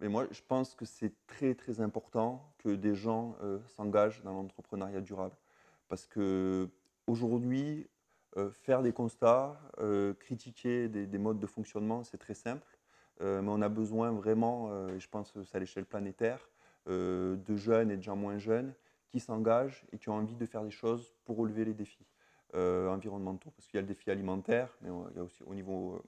mais moi, je pense que c'est très très important que des gens euh, s'engagent dans l'entrepreneuriat durable. Parce que aujourd'hui, euh, faire des constats, euh, critiquer des, modes de fonctionnement, c'est très simple. mais on a besoin vraiment, et je pense que c'est à l'échelle planétaire, de jeunes et de gens moins jeunes qui s'engagent et qui ont envie de faire des choses pour relever les défis environnementaux. Parce qu'il y a le défi alimentaire, mais il y a aussi au niveau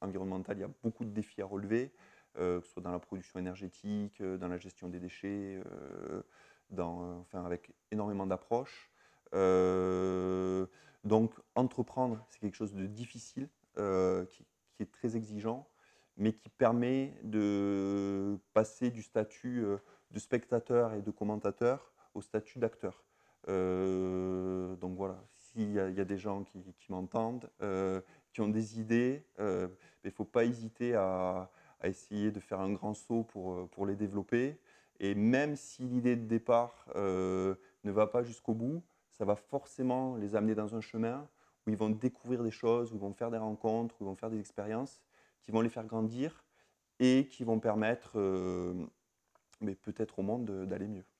environnemental, il y a beaucoup de défis à relever. Euh, que ce soit dans la production énergétique, euh, dans la gestion des déchets, euh, enfin, avec énormément d'approches. donc entreprendre, c'est quelque chose de difficile, qui, est très exigeant, mais qui permet de passer du statut de spectateur et de commentateur au statut d'acteur. donc voilà, s'il y, a des gens qui, m'entendent, qui ont des idées, il ne faut pas hésiter à, à essayer de faire un grand saut pour, euh, pour les développer. Et même si l'idée de départ euh, ne va pas jusqu'au bout, ça va forcément les amener dans un chemin où ils vont découvrir des choses, où ils vont faire des rencontres, où ils vont faire des expériences qui vont les faire grandir et qui vont permettre euh, mais peut-être au monde d'aller mieux.